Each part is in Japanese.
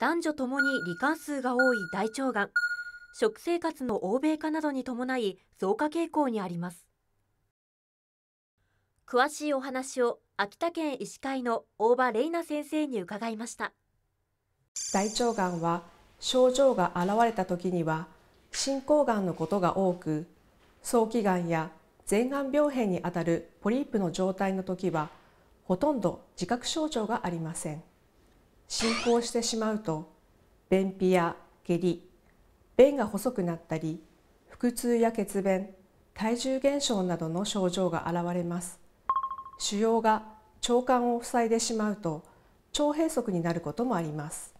男女ともに罹患数が多い大腸がん食生活の欧米化などに伴い増加傾向にあります詳しいお話を秋田県医師会の大場玲奈先生に伺いました大腸がんは症状が現れた時には進行がんのことが多く早期がんや前がん病変にあたるポリープの状態の時はほとんど自覚症状がありません進行してしまうと便秘や下痢便が細くなったり腹痛や血便体重減少などの症状が現れます腫瘍が腸管を塞いでしまうと腸閉塞になることもあります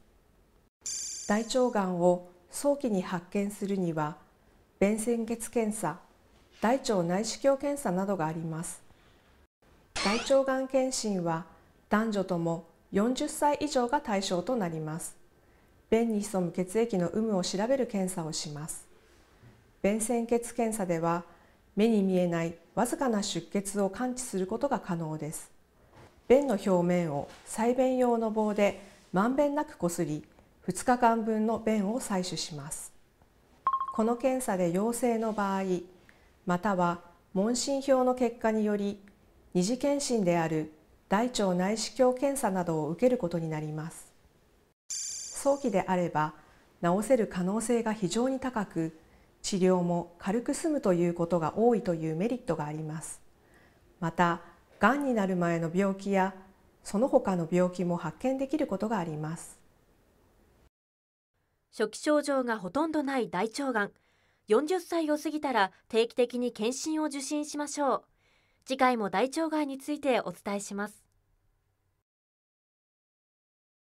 大腸がんを早期に発見するには便潜血検査大腸内視鏡検査などがあります大腸がん検診は男女とも40歳以上が対象となります便に潜む血液の有無を調べる検査をします便潜血検査では目に見えないわずかな出血を感知することが可能です便の表面を細便用の棒でまんべんなくこすり2日間分の便を採取しますこの検査で陽性の場合または問診票の結果により二次検診である大腸内視鏡検査などを受けることになります早期であれば治せる可能性が非常に高く治療も軽く済むということが多いというメリットがありますまたがんになる前の病気やその他の病気も発見できることがあります初期症状がほとんどない大腸がん40歳を過ぎたら定期的に検診を受診しましょう次回も大腸がんについてお伝えします